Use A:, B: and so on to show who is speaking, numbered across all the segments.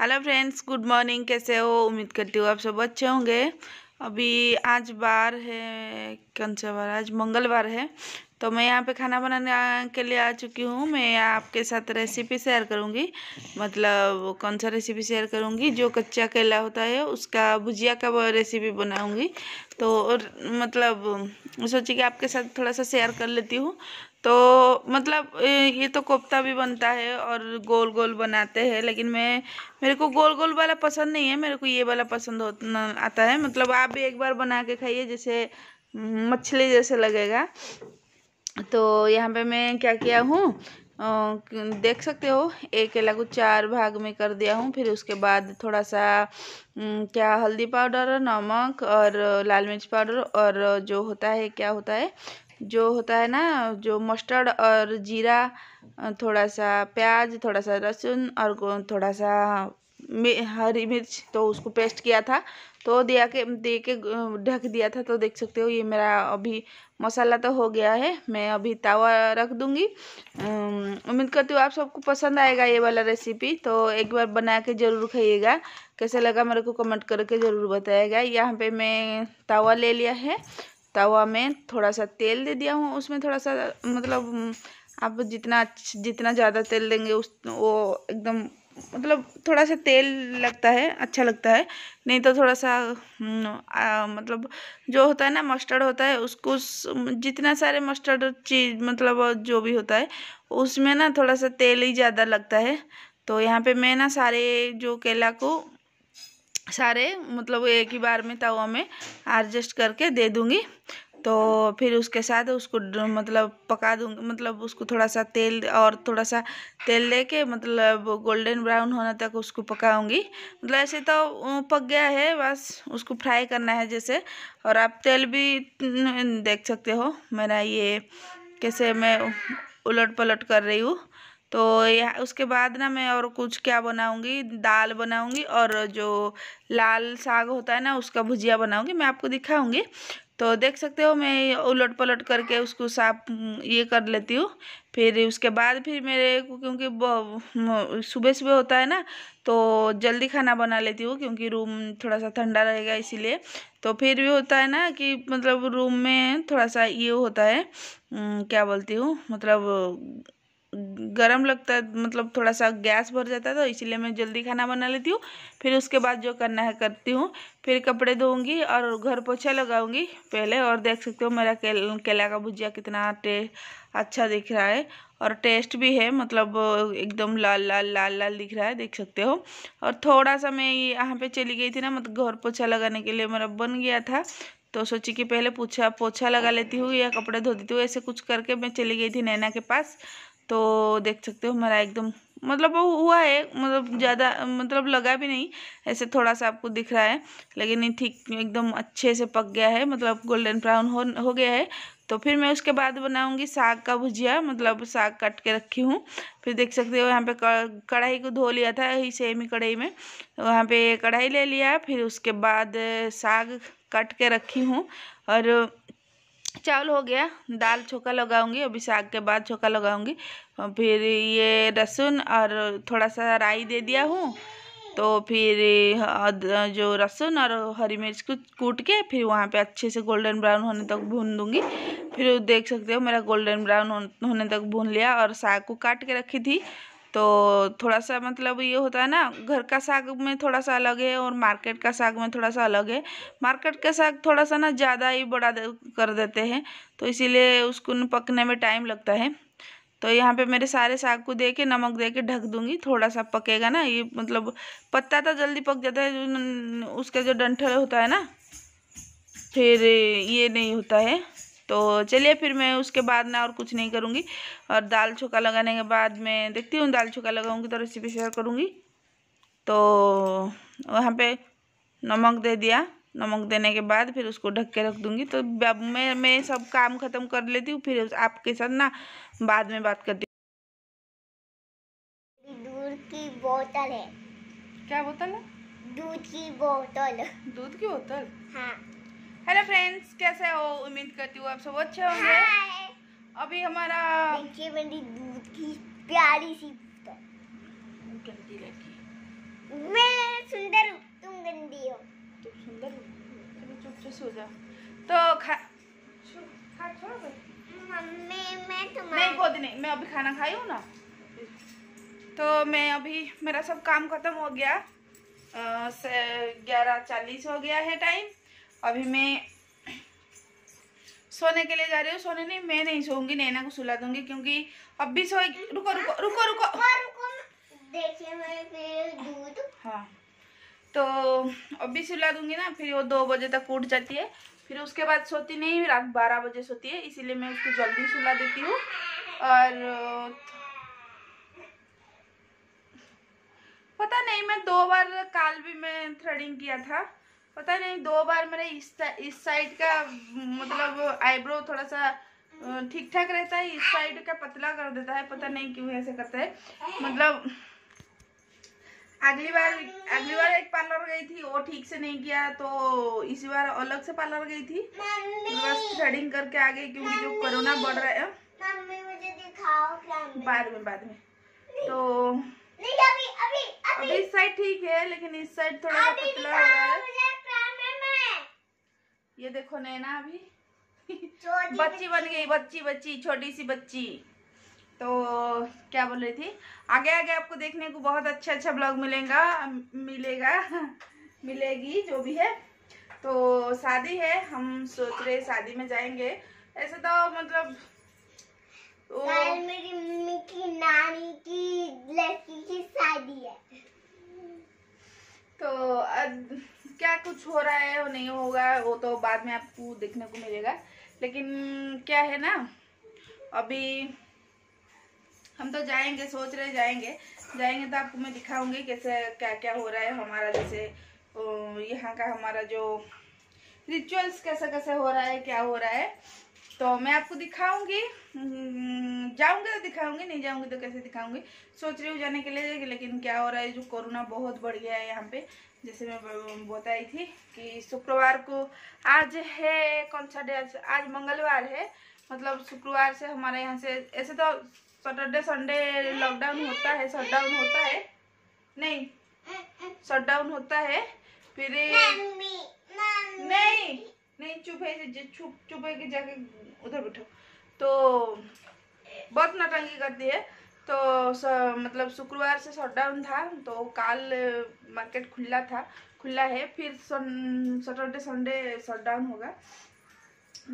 A: Hello friends good morning कैसे हो उम्मीद करती हूँ आप सब अच्छे होंगे अभी आज बार है कौन सा बार आज मंगलवार है तो मैं यहाँ पे खाना बनाने के लिए आ चुकी हूँ मैं आपके साथ रेसिपी शेयर करूँगी मतलब कौन सा रेसिपी शेयर करूँगी जो कच्चा केला होता है उसका भुजिया का रेसिपी बनाऊँगी तो और मतलब सोची कि आपके साथ थोड़ा सा शेयर कर लेती हूँ तो मतलब ये तो कोफ्ता भी बनता है और गोल गोल बनाते हैं लेकिन मैं मेरे को गोल गोल वाला पसंद नहीं है मेरे को ये वाला पसंद आता है मतलब आप भी एक बार बना के खाइए जैसे मछली जैसे लगेगा तो यहाँ पे मैं क्या किया हूँ देख सकते हो एक अलग चार भाग में कर दिया हूँ फिर उसके बाद थोड़ा सा क्या हल्दी पाउडर नमक और लाल मिर्च पाउडर और जो होता है क्या होता है जो होता है ना जो मस्टर्ड और जीरा थोड़ा सा प्याज थोड़ा सा लहसुन और थोड़ा सा हरी मिर्च तो उसको पेस्ट किया था तो दिया के दे के ढक दिया था तो देख सकते हो ये मेरा अभी मसाला तो हो गया है मैं अभी तावा रख दूँगी उम्मीद करती हूँ आप सबको पसंद आएगा ये वाला रेसिपी तो एक बार बना के ज़रूर खाइएगा कैसा लगा मेरे को कमेंट करके ज़रूर बताएगा यहाँ पे मैं तावा ले लिया है तवा में थोड़ा सा तेल दे दिया हूँ उसमें थोड़ा सा मतलब आप जितना जितना ज़्यादा तेल देंगे उस वो एकदम मतलब थोड़ा सा तेल लगता है अच्छा लगता है नहीं तो थोड़ा सा हम्म, आ, मतलब जो होता है ना मस्टर्ड होता है उसको जितना सारे मस्टर्ड चीज मतलब जो भी होता है उसमें ना थोड़ा सा तेल ही ज़्यादा लगता है तो यहाँ पे मैं ना सारे जो केला को सारे मतलब एक ही बार में तवा में एडजस्ट करके दे दूँगी तो फिर उसके साथ उसको मतलब पका दूँगी मतलब उसको थोड़ा सा तेल और थोड़ा सा तेल दे के मतलब गोल्डन ब्राउन होने तक उसको पकाऊंगी मतलब ऐसे तो पक गया है बस उसको फ्राई करना है जैसे और आप तेल भी देख सकते हो मेरा ये कैसे मैं उलट पलट कर रही हूँ तो यह उसके बाद ना मैं और कुछ क्या बनाऊंगी दाल बनाऊंगी और जो लाल साग होता है ना उसका भुजिया बनाऊंगी मैं आपको दिखाऊंगी तो देख सकते हो मैं उलट पलट करके उसको साफ ये कर लेती हूँ फिर उसके बाद फिर मेरे को क्योंकि सुबह सुबह होता है ना तो जल्दी खाना बना लेती हूँ क्योंकि रूम थोड़ा सा ठंडा रहेगा इसीलिए तो फिर भी होता है ना कि मतलब रूम में थोड़ा सा ये होता है क्या बोलती हूँ मतलब गर्म लगता है मतलब थोड़ा सा गैस भर जाता है तो इसीलिए मैं जल्दी खाना बना लेती हूँ फिर उसके बाद जो करना है करती हूँ फिर कपड़े धोऊँगी और घर पोछा लगाऊंगी पहले और देख सकते हो मेरा केला का भुजिया कितना अच्छा दिख रहा है और टेस्ट भी है मतलब एकदम लाल लाल लाल लाल दिख रहा है देख सकते हो और थोड़ा सा मैं यहाँ पे चली गई थी ना मतलब घर पोछा लगाने के लिए मेरा बन गया था तो सोची कि पहले पूछा पोछा लगा लेती हूँ या कपड़े धो देती हूँ ऐसे कुछ करके मैं चली गई थी नैना के पास तो देख सकते हो हमारा एकदम मतलब वो हुआ है मतलब ज़्यादा मतलब लगा भी नहीं ऐसे थोड़ा सा आपको दिख रहा है लेकिन ये ठीक एकदम अच्छे से पक गया है मतलब गोल्डन ब्राउन हो हो गया है तो फिर मैं उसके बाद बनाऊंगी साग का भुजिया मतलब साग काट के रखी हूँ फिर देख सकते हो यहाँ पे कढ़ाई को धो लिया था ही सेम ही कढ़ाई में तो वहाँ पर कढ़ाई ले लिया फिर उसके बाद साग काट के रखी हूँ और चावल हो गया दाल छोका लगाऊंगी अभी साग के बाद छोका लगाऊंगी फिर ये लहसुन और थोड़ा सा राई दे दिया हूँ तो फिर हाँ, जो लहसुन और हरी मिर्च को कूट के फिर वहाँ पे अच्छे से गोल्डन ब्राउन होने तक भून दूँगी फिर देख सकते हो मेरा गोल्डन ब्राउन होने तक भून लिया और साग को काट के रखी थी तो थोड़ा सा मतलब ये होता है ना घर का साग में थोड़ा सा अलग है और मार्केट का साग में थोड़ा सा अलग है मार्केट का साग थोड़ा सा ना ज़्यादा ही बड़ा दे, कर देते हैं तो इसीलिए उसको पकने में टाइम लगता है तो यहाँ पे मेरे सारे साग को दे के नमक दे के ढक दूँगी थोड़ा सा पकेगा ना ये मतलब पत्ता तो जल्दी पक जाता है उसका जो डंठल होता है ना फिर ये नहीं होता है तो चलिए फिर मैं उसके बाद ना और कुछ नहीं करूँगी और दाल छोका लगाने के बाद मैं देखती हूँ दाल छोका लगाऊँगी तो रेसिपी शेयर करूँगी तो वहाँ पे नमक दे दिया नमक देने के बाद फिर उसको ढक के रख दूँगी तो मैं मैं सब काम ख़त्म कर लेती हूँ फिर आपके साथ ना बाद में बात करती दूध की बोतल है क्या बोतल है दूध की बोतल दूध की बोतल हाँ हेलो फ्रेंड्स कैसे हो उम्मीद करती हूँ आप सब अच्छे होंगे अभी हमारा मेरी दूध की प्यारी सी गंदी लगी मैं सुंदर तुम गंदी हो तुम सुंदर चुप सो जा तो खा खा छोड़ मम्मी मैं नहीं गोद नहीं मैं अभी खाना खाई हूँ ना तो मैं अभी मेरा सब काम खत्म हो गया ग्यारह चालीस हो गया है टाइम अभी मैं सोने के लिए जा रही हूँ सोने नहीं मैं नहीं सोऊंगी नैना को सुला दूंगी क्योंकि अब भी सोए रुको रुको रुको रुको, रुको, हाँ तो अब भी सुला दूंगी ना फिर वो दो बजे तक उठ जाती है फिर उसके बाद सोती नहीं रात बारह बजे सोती है इसीलिए मैं उसको जल्दी सुला देती हूँ और पता नहीं मैं दो बार काल भी मैं थ्रेडिंग किया था पता नहीं दो बार मेरे इस साइड का मतलब आईब्रो थोड़ा सा ठीक ठाक रहता है इस साइड का पतला कर देता है पता नहीं क्यों ऐसे करता है मतलब अगली बार अगली बार एक पार्लर गई थी वो ठीक से नहीं किया तो इसी बार अलग से पार्लर गई थी बस थ्रेडिंग करके आ गई क्योंकि जो कोरोना बढ़ रहा है हाँ। बाद में बाद में तो अभी, अभी, अभी, अभी इस साइड ठीक है लेकिन इस साइड थोड़ा सा पतला हो रहा है हाँ, ये देखो नैना अभी बच्ची बन गई बच्ची बच्ची छोटी सी बच्ची तो क्या बोल रही थी आगे आगे आपको देखने को बहुत अच्छा अच्छा ब्लॉग मिलेगा मिलेगा मिलेगी जो भी है तो शादी है हम सोच रहे शादी में जाएंगे ऐसे तो मतलब तो मेरी मम्मी की नानी की लड़की की शादी है तो अद... कुछ हो रहा है और नहीं होगा वो तो बाद में आपको देखने को मिलेगा लेकिन क्या है ना अभी हम तो जाएंगे सोच रहे जाएंगे जाएंगे तो आपको मैं दिखाऊंगी कैसे क्या क्या हो रहा है हमारा जैसे यहाँ का हमारा जो रिचुअल्स कैसा कैसे हो रहा है क्या हो रहा है तो मैं आपको दिखाऊंगी हम्म, जाऊंगी तो दिखाऊंगी नहीं जाऊंगी तो कैसे दिखाऊंगी सोच रही हूँ जाने के लिए लेकिन क्या हो रहा है जो कोरोना बहुत बढ़ गया है यहाँ पे जैसे मैं बताई थी कि शुक्रवार को आज है कौन सा डे आज मंगलवार है मतलब शुक्रवार से हमारे यहाँ से ऐसे तो सटरडे संडे लॉकडाउन होता है शटडाउन होता है नहीं शटडाउन होता है फिर नहीं नहीं चुप है चुप चुप है कि जाके उधर बैठो तो बहुत नटंगी करती है तो स, मतलब शुक्रवार से शटडाउन था तो कल मार्केट खुला था खुला है फिर सटरडे संडे शटडाउन होगा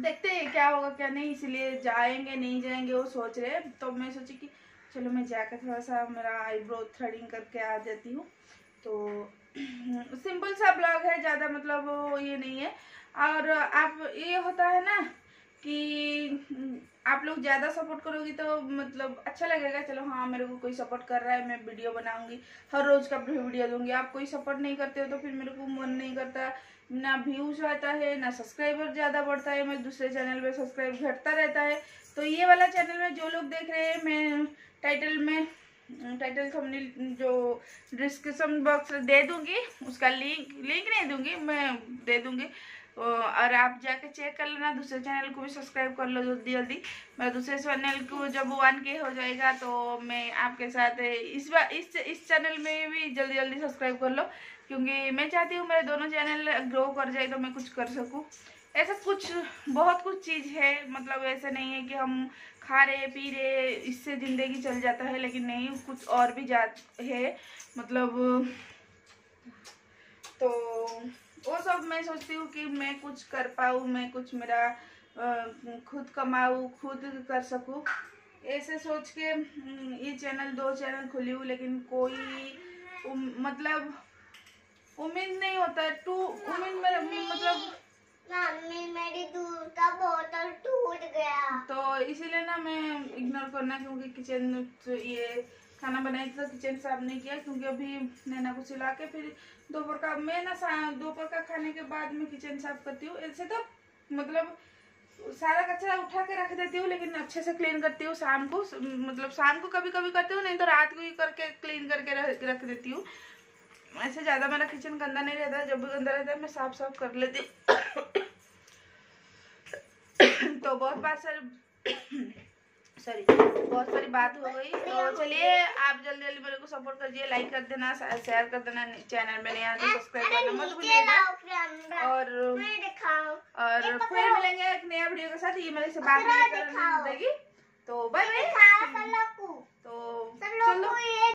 A: देखते हैं क्या होगा क्या नहीं इसलिए जाएंगे नहीं जाएंगे वो सोच रहे तो मैं सोची कि चलो मैं जाकर थोड़ा सा मेरा आईब्रो थ्रेडिंग करके आ जाती हूँ तो सिंपल सा ब्लॉग है ज़्यादा मतलब ये नहीं है और आप ये होता है ना कि आप लोग ज़्यादा सपोर्ट करोगी तो मतलब अच्छा लगेगा चलो हाँ मेरे को कोई सपोर्ट कर रहा है मैं वीडियो बनाऊंगी हर रोज़ का वीडियो दूंगी आप कोई सपोर्ट नहीं करते हो तो फिर मेरे को मन नहीं करता ना व्यूज आता है ना सब्सक्राइबर ज़्यादा बढ़ता है मैं दूसरे चैनल पे सब्सक्राइब घटता रहता है तो ये वाला चैनल में जो लोग देख रहे हैं मैं टाइटल में टाइटल थंबनेल जो डिस्क्रिप्शन बॉक्स दे दूंगी उसका लिंक लिंक नहीं दूंगी मैं दे दूंगी तो और आप जाके चेक कर लेना दूसरे चैनल को भी सब्सक्राइब कर लो जल्दी जल्दी मैं दूसरे चैनल को जब वन के हो जाएगा तो मैं आपके साथ इस बार इस इस चैनल में भी जल्दी जल्दी सब्सक्राइब कर लो क्योंकि मैं चाहती हूँ मेरे दोनों चैनल ग्रो कर जाए तो मैं कुछ कर सकूँ ऐसा कुछ बहुत कुछ चीज़ है मतलब ऐसा नहीं है कि हम खा रहे पी रहे इससे ज़िंदगी चल जाता है लेकिन नहीं कुछ और भी जा है मतलब तो वो सब मैं सोचती हूँ कि मैं कुछ कर पाऊँ मैं कुछ मेरा खुद कमाऊँ खुद कर सकूँ ऐसे सोच के हम्म, ये चैनल दो चैनल खुली हूँ लेकिन कोई उम, मतलब उम्मीद नहीं होता है टू उम्मीद मतलब मेरी दूध का बोतल टूट गया तो इसीलिए ना मैं इग्नोर करना क्योंकि किचन तो ये खाना बनाया था किचन साफ नहीं किया क्योंकि अभी नैना को सिला के फिर दोपहर का मैं ना दोपहर का खाने के बाद में किचन साफ करती हूँ ऐसे तो मतलब सारा कचरा उठा के रख देती हूँ लेकिन अच्छे से क्लीन करती हूँ शाम को मतलब शाम को कभी कभी करती हूँ नहीं तो रात को ही करके क्लीन करके रख देती हूँ ऐसे ज़्यादा मेरा किचन गंदा नहीं रहता जब भी गंदा रहता है मैं साफ साफ कर लेती हूँ तो बहुत बार सर सॉरी बहुत सारी बात हो गई तो चलिए आप जल्दी जल्दी मेरे को सपोर्ट करिए लाइक कर देना शेयर कर देना चैनल में नया सब्सक्राइब करना मत भूलिएगा और और फिर मिलेंगे एक नया वीडियो के साथ ये मेरे से बात नहीं कर देगी तो बाय बाय तो चलो